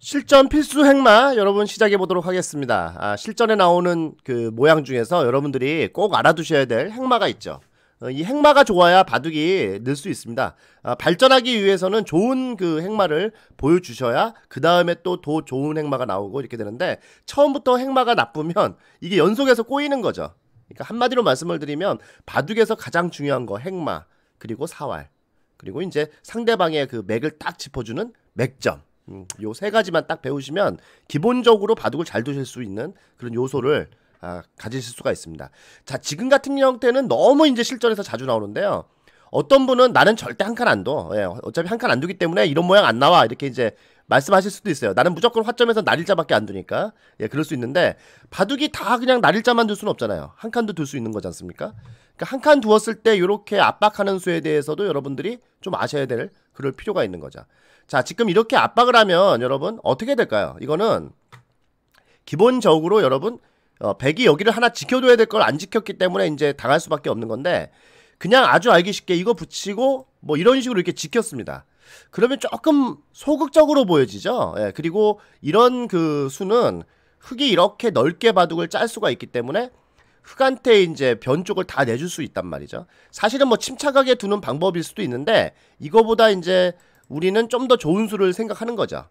실전 필수 행마 여러분 시작해 보도록 하겠습니다. 아, 실전에 나오는 그 모양 중에서 여러분들이 꼭 알아두셔야 될 행마가 있죠. 어, 이 행마가 좋아야 바둑이 늘 수 있습니다. 아, 발전하기 위해서는 좋은 그 행마를 보여주셔야 그 다음에 또 더 좋은 행마가 나오고 이렇게 되는데 처음부터 행마가 나쁘면 이게 연속해서 꼬이는 거죠. 그러니까 한마디로 말씀을 드리면 바둑에서 가장 중요한 거 행마 그리고 사활 그리고 이제 상대방의 그 맥을 딱 짚어주는 맥점 음, 요 세 가지만 딱 배우시면 기본적으로 바둑을 잘 두실 수 있는 그런 요소를 아, 가지실 수가 있습니다. 자, 지금 같은 형태는 너무 이제 실전에서 자주 나오는데요. 어떤 분은 나는 절대 한 칸 안 둬. 예, 어차피 한 칸 안 두기 때문에 이런 모양 안 나와. 이렇게 이제 말씀하실 수도 있어요. 나는 무조건 화점에서 날일자밖에 안 두니까. 예, 그럴 수 있는데 바둑이 다 그냥 날일자만 둘 수는 없잖아요. 한 칸도 둘 수 있는 거지 않습니까? 그러니까 한칸 두었을 때 이렇게 압박하는 수에 대해서도 여러분들이 좀 아셔야 될 그럴 필요가 있는 거죠. 자, 지금 이렇게 압박을 하면 여러분 어떻게 될까요? 이거는 기본적으로 여러분 어, 백이 여기를 하나 지켜둬야 될 걸 안 지켰기 때문에 이제 당할 수밖에 없는 건데 그냥 아주 알기 쉽게 이거 붙이고 뭐 이런 식으로 이렇게 지켰습니다. 그러면 조금 소극적으로 보여지죠. 예, 그리고 이런 그 수는 흙이 이렇게 넓게 바둑을 짤 수가 있기 때문에 흙한테 이제 변 쪽을 다 내줄 수 있단 말이죠. 사실은 뭐 침착하게 두는 방법일 수도 있는데 이거보다 이제 우리는 좀 더 좋은 수를 생각하는 거죠.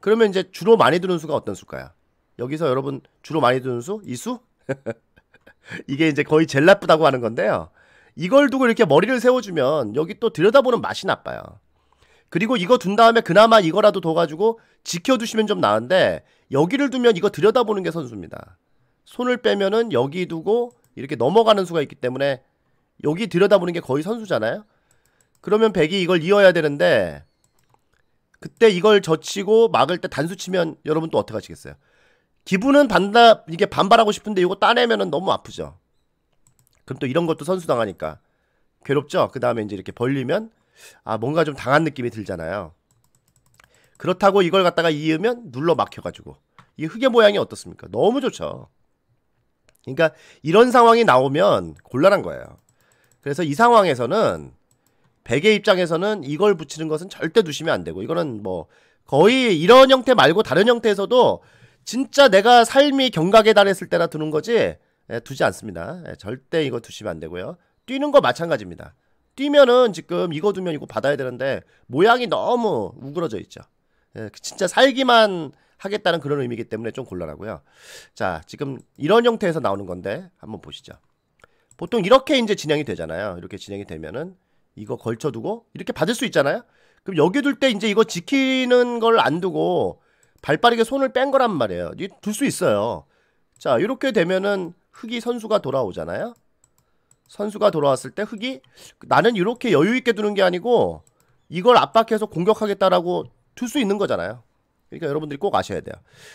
그러면 이제 주로 많이 두는 수가 어떤 수일까요? 여기서 여러분 주로 많이 두는 수? 이 수? 이게 이제 거의 젤 나쁘다고 하는 건데요. 이걸 두고 이렇게 머리를 세워주면 여기 또 들여다보는 맛이 나빠요. 그리고 이거 둔 다음에 그나마 이거라도 둬가지고 지켜두시면 좀 나은데 여기를 두면 이거 들여다보는 게 선수입니다. 손을 빼면은 여기 두고 이렇게 넘어가는 수가 있기 때문에 여기 들여다보는 게 거의 선수잖아요. 그러면 백이 이걸 이어야 되는데 그때 이걸 젖히고 막을 때 단수 치면 여러분 또 어떻게 하시겠어요? 기분은 반다 이게 반발하고 싶은데 이거 따내면은 너무 아프죠. 그럼 또 이런 것도 선수 당하니까 괴롭죠. 그 다음에 이제 이렇게 벌리면 아 뭔가 좀 당한 느낌이 들잖아요. 그렇다고 이걸 갖다가 이으면 눌러 막혀가지고 이 흙의 모양이 어떻습니까? 너무 좋죠. 그러니까 이런 상황이 나오면 곤란한 거예요. 그래서 이 상황에서는 백의 입장에서는 이걸 붙이는 것은 절대 두시면 안 되고 이거는 뭐 거의 이런 형태 말고 다른 형태에서도 진짜 내가 삶이 경각에 달했을 때나 두는 거지 예, 두지 않습니다. 예, 절대 이거 두시면 안 되고요. 뛰는 거 마찬가지입니다. 뛰면은 지금 이거 두면 이거 받아야 되는데 모양이 너무 우그러져 있죠. 예, 진짜 살기만 하겠다는 그런 의미이기 때문에 좀 곤란하고요. 자, 지금 이런 형태에서 나오는 건데 한번 보시죠. 보통 이렇게 이제 진행이 되잖아요. 이렇게 진행이 되면은 이거 걸쳐두고 이렇게 받을 수 있잖아요. 그럼 여기 둘 때 이제 이거 지키는 걸 안 두고 발 빠르게 손을 뺀 거란 말이에요. 둘 수 있어요. 자, 이렇게 되면은 흑이 선수가 돌아오잖아요. 선수가 돌아왔을 때 흑이 나는 이렇게 여유 있게 두는 게 아니고 이걸 압박해서 공격하겠다라고 둘 수 있는 거잖아요. 그러니까 여러분들이 꼭 아셔야 돼요.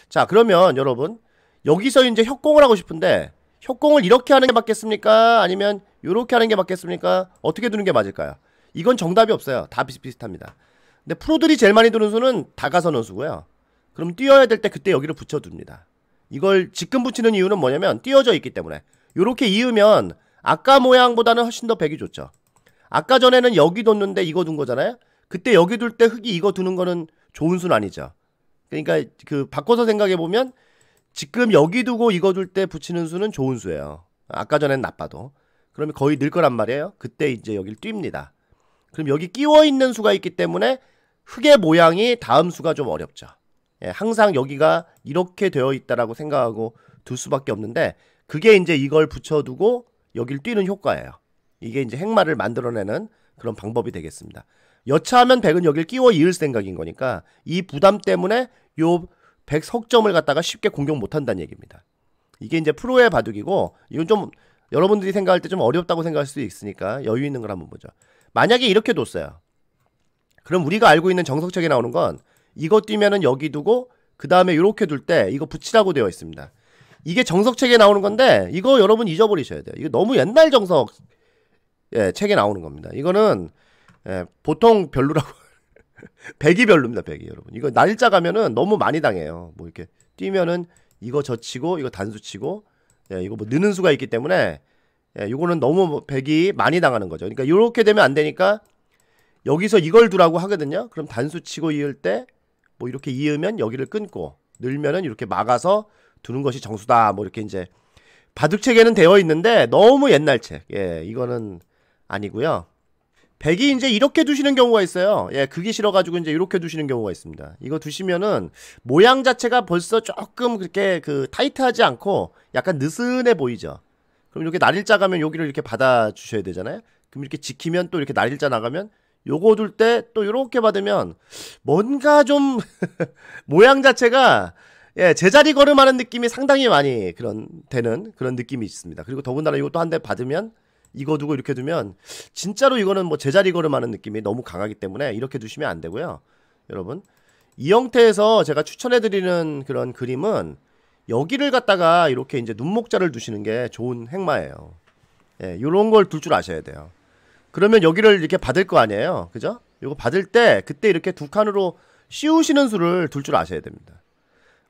자, 그러면 여러분 여기서 이제 협공을 하고 싶은데 협공을 이렇게 하는 게 맞겠습니까? 아니면 이렇게 하는 게 맞겠습니까? 어떻게 두는 게 맞을까요? 이건 정답이 없어요. 다 비슷비슷합니다. 근데 프로들이 제일 많이 두는 수는 다가서는 수고요. 그럼 뛰어야 될 때 그때 여기를 붙여둡니다. 이걸 지금 붙이는 이유는 뭐냐면 띄어져 있기 때문에 이렇게 이으면 아까 모양보다는 훨씬 더 백이 좋죠. 아까 전에는 여기 뒀는데 이거 둔 거잖아요. 그때 여기 둘 때 흙이 이거 두는 거는 좋은 순 아니죠. 그러니까 그 바꿔서 생각해 보면 지금 여기 두고 이거 줄때 붙이는 수는 좋은 수예요. 아까 전엔 나빠도. 그러면 거의 늘 거란 말이에요. 그때 이제 여기를 띕니다 그럼 여기 끼워 있는 수가 있기 때문에 흙의 모양이 다음 수가 좀 어렵죠. 예, 항상 여기가 이렇게 되어 있다라고 생각하고 둘 수밖에 없는데 그게 이제 이걸 붙여두고 여길 뛰는 효과예요. 이게 이제 행마를 만들어내는 그런 방법이 되겠습니다. 여차하면 백은여길 끼워 이을 생각인 거니까 이 부담 때문에 요 백 석점을 갖다가 쉽게 공격 못한다는 얘기입니다. 이게 이제 프로의 바둑이고 이건 좀 여러분들이 생각할 때 좀 어렵다고 생각할 수도 있으니까 여유 있는 걸 한번 보죠. 만약에 이렇게 뒀어요. 그럼 우리가 알고 있는 정석책에 나오는 건 이거 뛰면은 여기 두고 그 다음에 이렇게 둘 때 이거 붙이라고 되어 있습니다. 이게 정석책에 나오는 건데 이거 여러분 잊어버리셔야 돼요. 이거 너무 옛날 정석 예, 책에 나오는 겁니다. 이거는 예, 보통 별로라고. 100이 별로입니다, 100이 여러분. 이거 날짜 가면은 너무 많이 당해요. 뭐 이렇게 뛰면은 이거 저치고 이거 단수치고 예, 이거 뭐 느는 수가 있기 때문에 예, 이거는 너무 100이 뭐 많이 당하는 거죠. 그러니까 요렇게 되면 안 되니까 여기서 이걸 두라고 하거든요. 그럼 단수치고 이을 때 뭐 이렇게 이으면 여기를 끊고 늘면은 이렇게 막아서 두는 것이 정수다. 뭐 이렇게 이제 바둑책에는 되어 있는데 너무 옛날 책. 예, 이거는 아니고요. 백이 이제 이렇게 두시는 경우가 있어요. 예, 그게 싫어가지고 이제 이렇게 두시는 경우가 있습니다. 이거 두시면은 모양 자체가 벌써 조금 그렇게 그 타이트하지 않고 약간 느슨해 보이죠. 그럼 이렇게 날일자 가면 여기를 이렇게 받아 주셔야 되잖아요. 그럼 이렇게 지키면 또 이렇게 날일자 나가면 요거 둘 때 또요렇게 받으면 뭔가 좀 모양 자체가 예, 제자리 걸음하는 느낌이 상당히 많이 그런 되는 그런 느낌이 있습니다. 그리고 더군다나 이것도 한 대 받으면 이거 두고 이렇게 두면 진짜로 이거는 뭐 제자리 걸음하는 느낌이 너무 강하기 때문에 이렇게 두시면 안 되고요. 여러분 이 형태에서 제가 추천해드리는 그런 그림은 여기를 갖다가 이렇게 이제 눈목자를 두시는 게 좋은 행마예요. 예, 요런 걸 둘 줄 아셔야 돼요. 그러면 여기를 이렇게 받을 거 아니에요. 그죠? 이거 받을 때 그때 이렇게 두 칸으로 씌우시는 수를 둘 줄 아셔야 됩니다.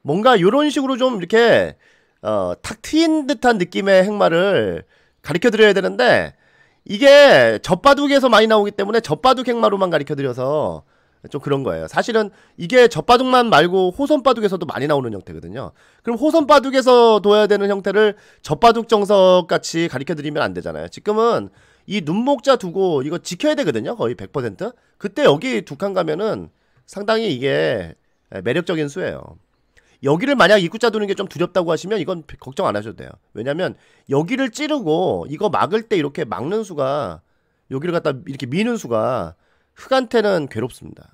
뭔가 요런 식으로 좀 이렇게 어, 탁 트인 듯한 느낌의 행마를 가르쳐 드려야 되는데 이게 젖바둑에서 많이 나오기 때문에 젖바둑 행마로만 가르쳐 드려서 좀 그런 거예요. 사실은 이게 젖바둑만 말고 호선바둑에서도 많이 나오는 형태거든요. 그럼 호선바둑에서 둬야 되는 형태를 젖바둑 정석 같이 가르쳐 드리면 안 되잖아요. 지금은 이 눈목자 두고 이거 지켜야 되거든요. 거의 100%. 그때 여기 두 칸 가면은 상당히 이게 매력적인 수예요. 여기를 만약 입구자 두는 게 좀 두렵다고 하시면 이건 걱정 안 하셔도 돼요. 왜냐면 여기를 찌르고 이거 막을 때 이렇게 막는 수가 여기를 갖다 이렇게 미는 수가 흑한테는 괴롭습니다.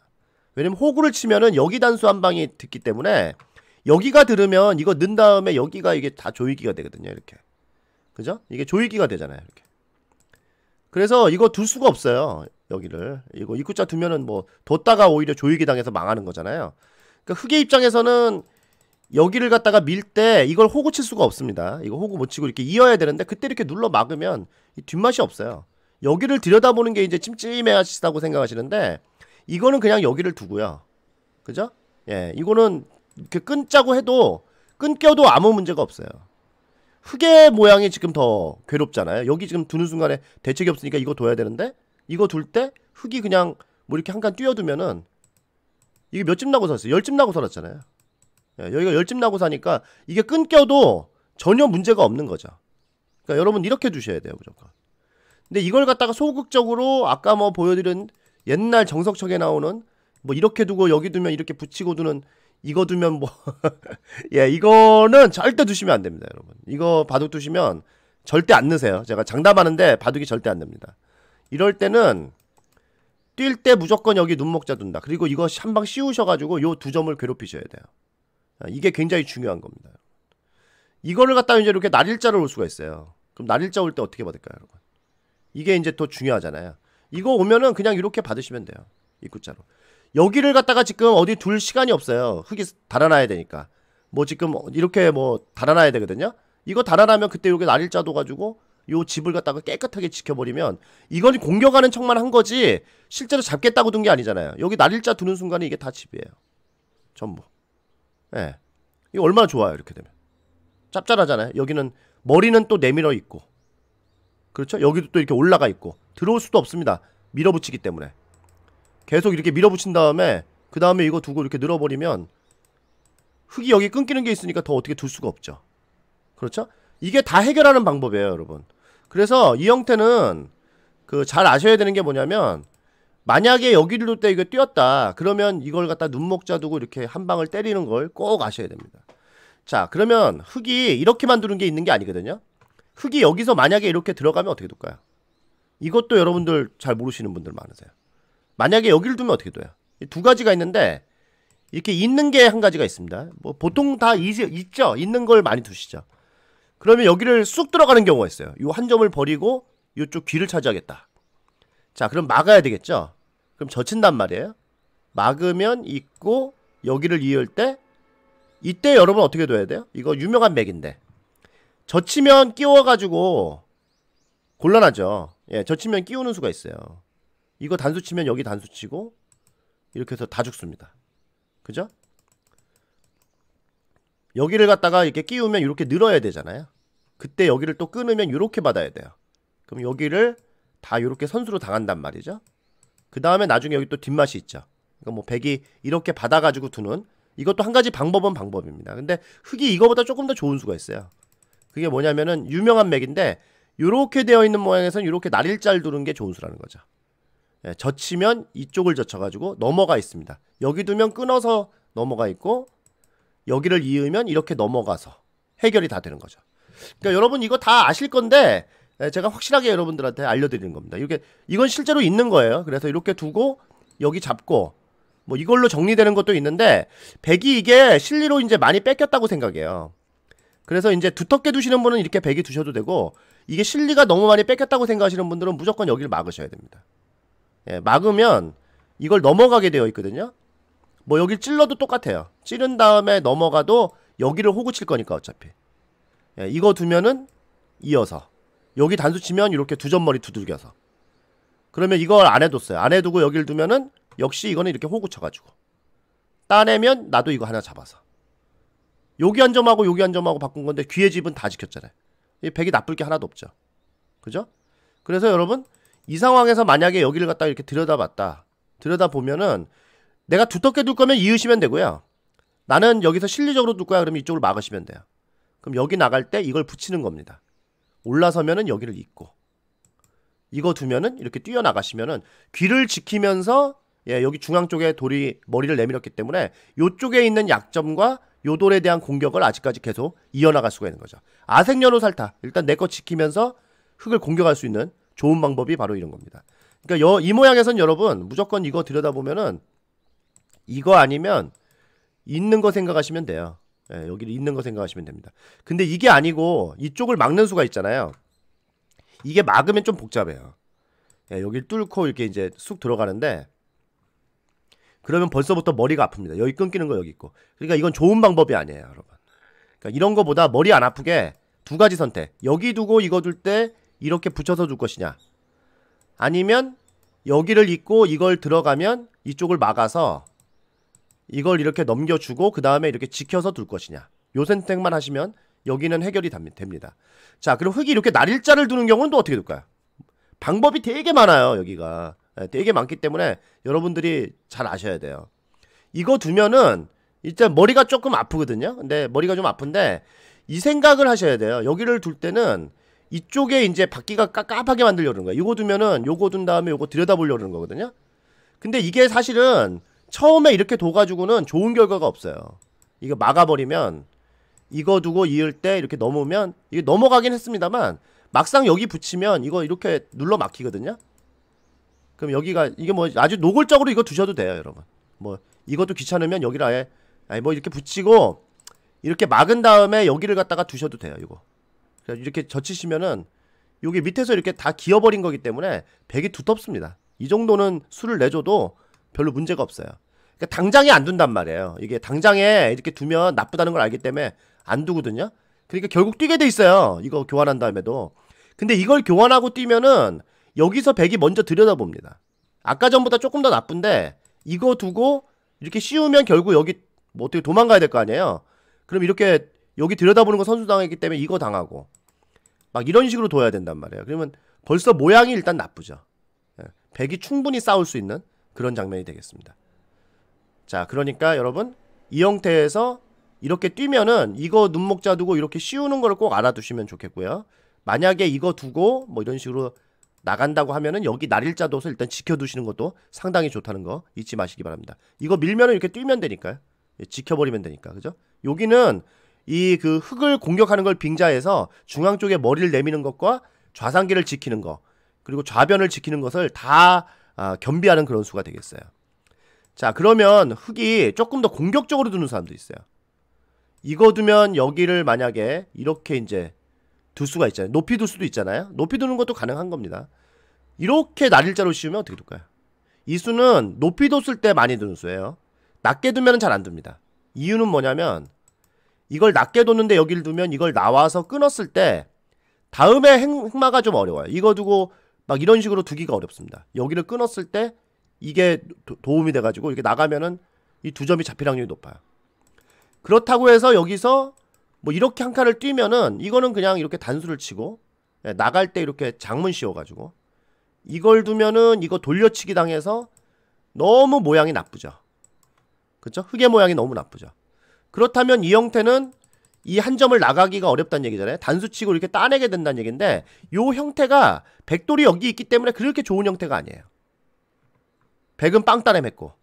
왜냐면 호구를 치면은 여기 단수 한 방이 듣기 때문에 여기가 들으면 이거 는 다음에 여기가 이게 다 조이기가 되거든요. 이렇게. 그죠? 이게 조이기가 되잖아요. 이렇게. 그래서 이거 둘 수가 없어요. 여기를. 이거 입구자 두면은 뭐 뒀다가 오히려 조이기 당해서 망하는 거잖아요. 그러니까 흑의 입장에서는 여기를 갖다가 밀 때 이걸 호구 칠 수가 없습니다. 이거 호구 못 치고 이렇게 이어야 되는데 그때 이렇게 눌러 막으면 뒷맛이 없어요. 여기를 들여다보는 게 이제 찜찜해하시다고 생각하시는데 이거는 그냥 여기를 두고요. 그죠? 예, 이거는 이렇게 끊자고 해도 끊겨도 아무 문제가 없어요. 흙의 모양이 지금 더 괴롭잖아요. 여기 지금 두는 순간에 대책이 없으니까 이거 둬야 되는데 이거 둘 때 흙이 그냥 뭐 이렇게 한 칸 뛰어두면은 이게 몇 집 나고 살았어요? 열집 나고 살았잖아요. 예, 여기가 열집 나고 사니까 이게 끊겨도 전혀 문제가 없는 거죠. 그러니까 여러분 이렇게 두셔야 돼요 무조건. 근데 이걸 갖다가 소극적으로 아까 뭐 보여드린 옛날 정석척에 나오는 뭐 이렇게 두고 여기 두면 이렇게 붙이고 두는 이거 두면 뭐 예 이거는 절대 두시면 안 됩니다 여러분 이거 바둑 두시면 절대 안 넣으세요 제가 장담하는데 바둑이 절대 안 됩니다 이럴 때는 뛸 때 무조건 여기 눈목자 둔다 그리고 이거 한 방 씌우셔가지고 요 두 점을 괴롭히셔야 돼요 아, 이게 굉장히 중요한 겁니다. 이거를 갖다 이제 이렇게 날일자를 올 수가 있어요. 그럼 날일자 올 때 어떻게 받을까요, 여러분? 이게 이제 더 중요하잖아요. 이거 오면은 그냥 이렇게 받으시면 돼요. 입구자로. 여기를 갖다가 지금 어디 둘 시간이 없어요. 흙이 달아나야 되니까. 뭐 지금 이렇게 뭐달아나야 되거든요. 이거 달아나면 그때 여기 날일자도 가지고 요 집을 갖다가 깨끗하게 지켜버리면 이건 공격하는 척만 한 거지 실제로 잡겠다고 둔 게 아니잖아요. 여기 날일자 두는 순간에 이게 다 집이에요. 전부. 예. 이거 얼마나 좋아요 이렇게 되면 짭짤하잖아요. 여기는 머리는 또 내밀어 있고 그렇죠? 여기도 또 이렇게 올라가 있고 들어올 수도 없습니다. 밀어붙이기 때문에 계속 이렇게 밀어붙인 다음에 그 다음에 이거 두고 이렇게 늘어버리면 흙이 여기 끊기는 게 있으니까 더 어떻게 둘 수가 없죠. 그렇죠? 이게 다 해결하는 방법이에요 여러분. 그래서 이 형태는 그 잘 아셔야 되는 게 뭐냐면 만약에 여기를 놓때 이거 뛰었다. 그러면 이걸 갖다 눈목자 두고 이렇게 한 방을 때리는 걸 꼭 아셔야 됩니다. 자, 그러면 흙이 이렇게 만드는 게 있는 게 아니거든요. 흙이 여기서 만약에 이렇게 들어가면 어떻게 될까요? 이것도 여러분들 잘 모르시는 분들 많으세요. 만약에 여기를 두면 어떻게 돼요? 두 가지가 있는데 이렇게 있는 게 한 가지가 있습니다. 뭐 보통 다 있, 있죠. 있는 걸 많이 두시죠. 그러면 여기를 쑥 들어가는 경우가 있어요. 이 한 점을 버리고 이쪽 귀를 차지하겠다. 자, 그럼 막아야 되겠죠? 그럼 젖힌단 말이에요. 막으면 있고 여기를 이을 때 이때 여러분 어떻게 둬야 돼요? 이거 유명한 맥인데 젖히면 끼워가지고 곤란하죠. 예, 젖히면 끼우는 수가 있어요. 이거 단수 치면 여기 단수 치고 이렇게 해서 다 죽습니다. 그죠? 여기를 갖다가 이렇게 끼우면 이렇게 늘어야 되잖아요. 그때 여기를 또 끊으면 이렇게 받아야 돼요. 그럼 여기를 다 이렇게 선수로 당한단 말이죠. 그 다음에 나중에 여기 또 뒷맛이 있죠. 그러니까 뭐 백이 이렇게 받아가지고 두는 이것도 한 가지 방법은 방법입니다. 근데 흙이 이거보다 조금 더 좋은 수가 있어요. 그게 뭐냐면은 유명한 맥인데 이렇게 되어 있는 모양에선는 이렇게 날일자를 두는 게 좋은 수라는 거죠. 예, 젖히면 이쪽을 젖혀가지고 넘어가 있습니다. 여기 두면 끊어서 넘어가 있고 여기를 이으면 이렇게 넘어가서 해결이 다 되는 거죠. 그러니까 여러분 이거 다 아실 건데 예, 제가 확실하게 여러분들한테 알려드리는 겁니다. 이게 이건 실제로 있는 거예요. 그래서 이렇게 두고 여기 잡고 뭐 이걸로 정리되는 것도 있는데 백이 이게 실리로 이제 많이 뺏겼다고 생각해요. 그래서 이제 두텁게 두시는 분은 이렇게 백이 두셔도 되고 이게 실리가 너무 많이 뺏겼다고 생각하시는 분들은 무조건 여기를 막으셔야 됩니다. 예, 막으면 이걸 넘어가게 되어 있거든요. 뭐 여길 찔러도 똑같아요. 찌른 다음에 넘어가도 여기를 호구 칠 거니까 어차피. 예, 이거 두면은 이어서 여기 단수 치면 이렇게 두 점머리 두들겨서 그러면 이걸 안 해뒀어요. 안 해두고 여길 두면은 역시 이거는 이렇게 호구 쳐가지고 따내면 나도 이거 하나 잡아서 여기 한 점하고 여기 한 점하고 바꾼 건데 귀의 집은 다 지켰잖아요. 이 백이 나쁠 게 하나도 없죠. 그죠? 그래서 여러분 이 상황에서 만약에 여기를 갖다 이렇게 들여다봤다. 들여다보면은 내가 두텁게 둘 거면 이으시면 되고요. 나는 여기서 실리적으로 둘 거야. 그러면 이쪽을 막으시면 돼요. 그럼 여기 나갈 때 이걸 붙이는 겁니다. 올라서면은 여기를 잇고 이거 두면은 이렇게 뛰어나가시면은 귀를 지키면서 예, 여기 중앙 쪽에 돌이 머리를 내밀었기 때문에 요쪽에 있는 약점과 요 돌에 대한 공격을 아직까지 계속 이어나갈 수가 있는 거죠. 아색연호 살타. 일단 내 거 지키면서 흙을 공격할 수 있는 좋은 방법이 바로 이런 겁니다. 그러니까 여, 이 모양에선 여러분 무조건 이거 들여다보면은 이거 아니면 있는 거 생각하시면 돼요. 예, 여기를 있는 거 생각하시면 됩니다. 근데 이게 아니고 이쪽을 막는 수가 있잖아요. 이게 막으면 좀 복잡해요. 예, 여기를 뚫고 이렇게 이제 쑥 들어가는데 그러면 벌써부터 머리가 아픕니다. 여기 끊기는 거 여기 있고. 그러니까 이건 좋은 방법이 아니에요, 여러분. 그러니까 이런 거보다 머리 안 아프게 두 가지 선택. 여기 두고 이거 둘 때 이렇게 붙여서 줄 것이냐. 아니면 여기를 잇고 이걸 들어가면 이쪽을 막아서 이걸 이렇게 넘겨주고 그 다음에 이렇게 지켜서 둘 것이냐 요 선택만 하시면 여기는 해결이 됩니다 자그리고 흙이 이렇게 날일자를 두는 경우는 또 어떻게 될까요 방법이 되게 많아요 여기가 예, 되게 많기 때문에 여러분들이 잘 아셔야 돼요 이거 두면은 일단 머리가 조금 아프거든요 근데 머리가 좀 아픈데 이 생각을 하셔야 돼요 여기를 둘 때는 이쪽에 이제 바퀴가 깝깝하게 만들려는 거예요. 요거 두면은 이거둔 다음에 이거 들여다보려는 거거든요. 근데 이게 사실은 처음에 이렇게 둬가지고는 좋은 결과가 없어요. 이거 막아버리면 이거 두고 이을 때 이렇게 넘으면 이게 넘어가긴 했습니다만 막상 여기 붙이면 이거 이렇게 눌러 막히거든요. 그럼 여기가 이게 뭐 아주 노골적으로 이거 두셔도 돼요, 여러분. 뭐 이것도 귀찮으면 여기를 아예 아니 뭐 이렇게 붙이고 이렇게 막은 다음에 여기를 갖다가 두셔도 돼요, 이거. 그래서 이렇게 젖히시면은 여기 밑에서 이렇게 다 기어버린 거기 때문에 백이 두텁습니다. 이 정도는 수를 내줘도 별로 문제가 없어요. 그러니까 당장에 안 둔단 말이에요. 이게 당장에 이렇게 두면 나쁘다는 걸 알기 때문에 안 두거든요. 그러니까 결국 뛰게 돼 있어요. 이거 교환한 다음에도. 근데 이걸 교환하고 뛰면은 여기서 백이 먼저 들여다봅니다. 아까 전보다 조금 더 나쁜데 이거 두고 이렇게 씌우면 결국 여기 뭐 어떻게 도망가야 될 거 아니에요. 그럼 이렇게 여기 들여다보는 거 선수 당했기 때문에 이거 당하고 막 이런 식으로 둬야 된단 말이에요. 그러면 벌써 모양이 일단 나쁘죠. 예, 백이 충분히 싸울 수 있는 그런 장면이 되겠습니다. 자 그러니까 여러분 이 형태에서 이렇게 뛰면은 이거 눈목자 두고 이렇게 씌우는 거를 꼭 알아두시면 좋겠고요. 만약에 이거 두고 뭐 이런 식으로 나간다고 하면은 여기 날일자 둬서 일단 지켜두시는 것도 상당히 좋다는 거 잊지 마시기 바랍니다. 이거 밀면은 이렇게 뛰면 되니까요. 예, 지켜버리면 되니까 그죠? 여기는 이 그 흙을 공격하는 걸 빙자해서 중앙 쪽에 머리를 내미는 것과 좌상기를 지키는 거 그리고 좌변을 지키는 것을 다 아, 겸비하는 그런 수가 되겠어요. 자 그러면 흙이 조금 더 공격적으로 두는 사람도 있어요 이거 두면 여기를 만약에 이렇게 이제 둘 수가 있잖아요 높이 둘 수도 있잖아요 높이 두는 것도 가능한 겁니다 이렇게 날일자로 씌우면 어떻게 둘까요 이 수는 높이 뒀을 때 많이 두는 수예요 낮게 두면 잘 안 둡니다 이유는 뭐냐면 이걸 낮게 뒀는데 여기를 두면 이걸 나와서 끊었을 때 다음에 흑마가좀 어려워요 이거 두고 막 이런 식으로 두기가 어렵습니다 여기를 끊었을 때 이게 도, 움이 돼가지고 이렇게 나가면은 이 두 점이 잡힐 확률이 높아요. 그렇다고 해서 여기서 뭐 이렇게 한 칸을 뛰면은 이거는 그냥 이렇게 단수를 치고 예, 나갈 때 이렇게 장문 씌워가지고 이걸 두면은 이거 돌려치기 당해서 너무 모양이 나쁘죠. 그렇죠 흙의 모양이 너무 나쁘죠. 그렇다면 이 형태는 이 한 점을 나가기가 어렵다는 얘기잖아요. 단수치고 이렇게 따내게 된다는 얘기인데 이 형태가 백돌이 여기 있기 때문에 그렇게 좋은 형태가 아니에요. 백은 빵따에 맸고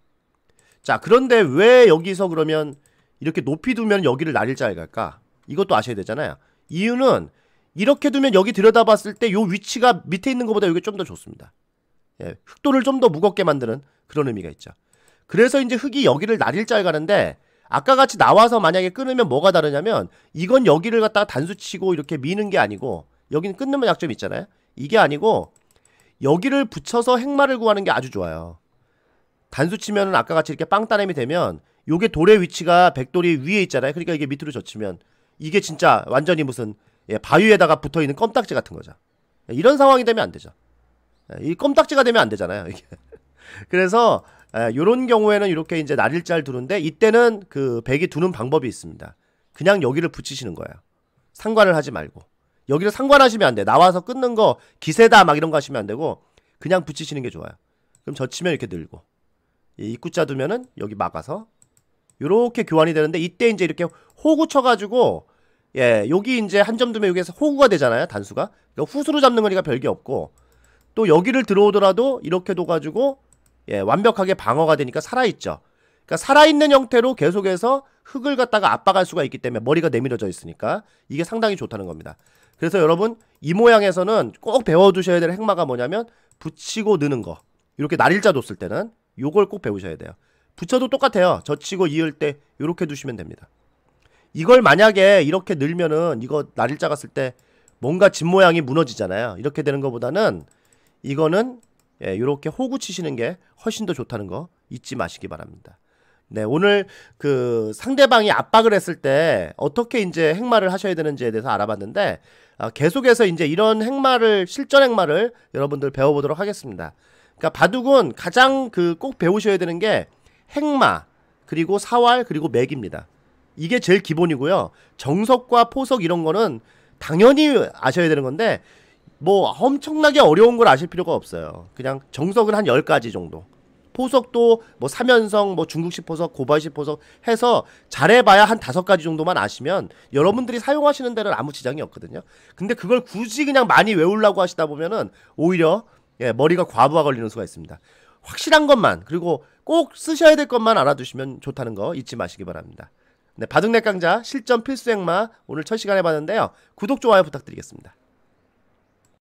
자 그런데 왜 여기서 그러면 이렇게 높이 두면 여기를 날릴자에 갈까? 이것도 아셔야 되잖아요 이유는 이렇게 두면 여기 들여다봤을 때 요 위치가 밑에 있는 것보다 여기 좀 더 좋습니다 예, 흑도를 좀 더 무겁게 만드는 그런 의미가 있죠 그래서 이제 흙이 여기를 날릴자에 가는데 아까 같이 나와서 만약에 끊으면 뭐가 다르냐면 이건 여기를 갖다가 단수치고 이렇게 미는 게 아니고 여기는 끊는 약점이 있잖아요 이게 아니고 여기를 붙여서 행마를 구하는 게 아주 좋아요 단수 치면은 아까 같이 이렇게 빵 따냄이 되면 요게 돌의 위치가 백돌이 위에 있잖아요. 그러니까 이게 밑으로 젖히면 이게 진짜 완전히 무슨 예, 바위에다가 붙어 있는 껌딱지 같은 거죠. 예, 이런 상황이 되면 안 되죠. 예, 이 껌딱지가 되면 안 되잖아요. 이게. 그래서 이런 예, 경우에는 이렇게 이제 날일자 두는데 이때는 그 백이 두는 방법이 있습니다. 그냥 여기를 붙이시는 거예요. 상관을 하지 말고 여기를 상관하시면 안 돼. 나와서 끊는 거 기세다 막 이런 거 하시면 안 되고 그냥 붙이시는 게 좋아요. 그럼 젖히면 이렇게 늘고 입구자 예, 두면은 여기 막아서 이렇게 교환이 되는데 이때 이제 이렇게 호구 쳐가지고 예 여기 이제 한 점 두면 여기에서 호구가 되잖아요 단수가 그러니까 후수로 잡는 거니까 별게 없고 또 여기를 들어오더라도 이렇게 둬가지고 예 완벽하게 방어가 되니까 살아있죠 그러니까 살아있는 형태로 계속해서 흙을 갖다가 압박할 수가 있기 때문에 머리가 내밀어져 있으니까 이게 상당히 좋다는 겁니다 그래서 여러분 이 모양에서는 꼭 배워두셔야 될 행마가 뭐냐면 붙이고 느는 거 이렇게 날일자 뒀을 때는 요걸 꼭 배우셔야 돼요. 붙여도 똑같아요. 젖히고 이을 때 이렇게 두시면 됩니다. 이걸 만약에 이렇게 늘면은 이거 날일 작았을 때 뭔가 집 모양이 무너지잖아요. 이렇게 되는 것보다는 이거는 예, 이렇게 호구 치시는 게 훨씬 더 좋다는 거 잊지 마시기 바랍니다. 네, 오늘 그 상대방이 압박을 했을 때 어떻게 이제 행마를 하셔야 되는지에 대해서 알아봤는데 아, 계속해서 이제 이런 행마를 실전 행마를 여러분들 배워보도록 하겠습니다. 그러니까 바둑은 가장 그 꼭 배우셔야 되는 게 행마 그리고 사활 그리고 맥입니다. 이게 제일 기본이고요. 정석과 포석 이런 거는 당연히 아셔야 되는 건데 뭐 엄청나게 어려운 걸 아실 필요가 없어요. 그냥 정석은 한 10가지 정도. 포석도 뭐 삼연성, 뭐 중국식 포석, 고발식 포석 해서 잘해봐야 한 다섯 가지 정도만 아시면 여러분들이 사용하시는 데는 아무 지장이 없거든요. 근데 그걸 굳이 그냥 많이 외우려고 하시다 보면은 오히려 예, 머리가 과부하 걸리는 수가 있습니다. 확실한 것만 그리고 꼭 쓰셔야 될 것만 알아두시면 좋다는 거 잊지 마시기 바랍니다. 네, 바둑내 강좌 실전 필수 행마 오늘 첫 시간에 봤는데요. 구독 좋아요 부탁드리겠습니다.